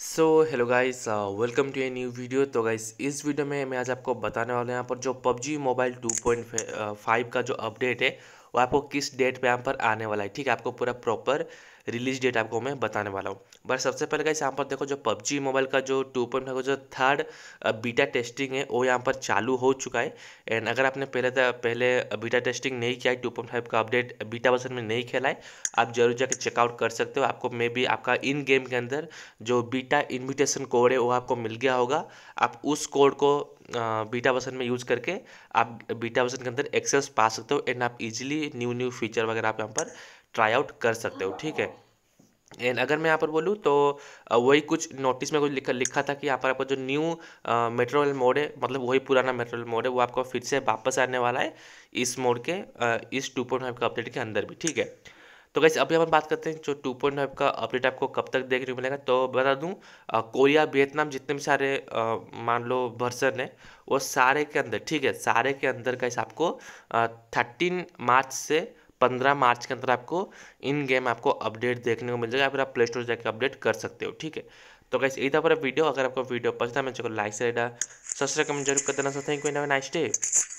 so hello guys welcome to a new video तो guys इस video में मैं आज आपको बताने वाला हूँ यहाँ पर जो PUBG mobile two point five का जो अपडेट है वो आपको किस डेट पे यहाँ पर आने वाला है ठीक है आपको पूरा प्रॉपर रिलीज डेट आपको मैं बताने वाला हूँ बट सबसे पहले गाइस यहाँ पर देखो जो पबजी मोबाइल का जो टू पॉइंट का जो थर्ड बीटा टेस्टिंग है वो यहाँ पर चालू हो चुका है एंड अगर आपने पहले तो पहले बीटा टेस्टिंग नहीं किया है टू पॉइंट फाइव का अपडेट बीटा वर्सन में नहीं खेला है आप जरूर जाकर चेकआउट कर सकते हो आपको मे बी आपका इन गेम के अंदर जो बीटा इन्विटेशन कोड है वो आपको मिल गया होगा आप उस कोड को बीटा वर्सन में यूज करके आप बीटा वर्सन के अंदर एक्सेस पा सकते हो एंड आप इजीली न्यू न्यू फीचर वगैरह आप यहाँ पर ट्राई आउट कर सकते हो ठीक है एंड अगर मैं यहाँ पर बोलूँ तो वही कुछ नोटिस में कुछ लिखा लिखा था कि यहाँ पर आपका जो न्यू मेट्रोल मोड है मतलब वही पुराना मेट्रोल मोड है वो आपको फिर से वापस आने वाला है इस मोड के इस टू पॉइंट फाइव के अपडेट के अंदर भी ठीक है तो कैसे अभी अपन बात करते हैं जो टू पॉइंट फाइव का अपडेट आपको कब तक देखने को मिलेगा तो बता दूं कोरिया वियतनाम जितने भी सारे मान लो वर्सन है वो सारे के अंदर ठीक है सारे के अंदर कैसे आपको थर्टीन मार्च से पंद्रह मार्च के अंदर आपको इन गेम आपको अपडेट देखने को मिल जाएगा फिर आप प्ले स्टोर जाकर अपडेट कर सकते हो ठीक है तो कैसे इधर पर वीडियो अगर आपको वीडियो पसंद है मैं चलो लाइक से सब्सक्राइब कमेंट जरूर कर देना चाहते हैं कोई नाइस डे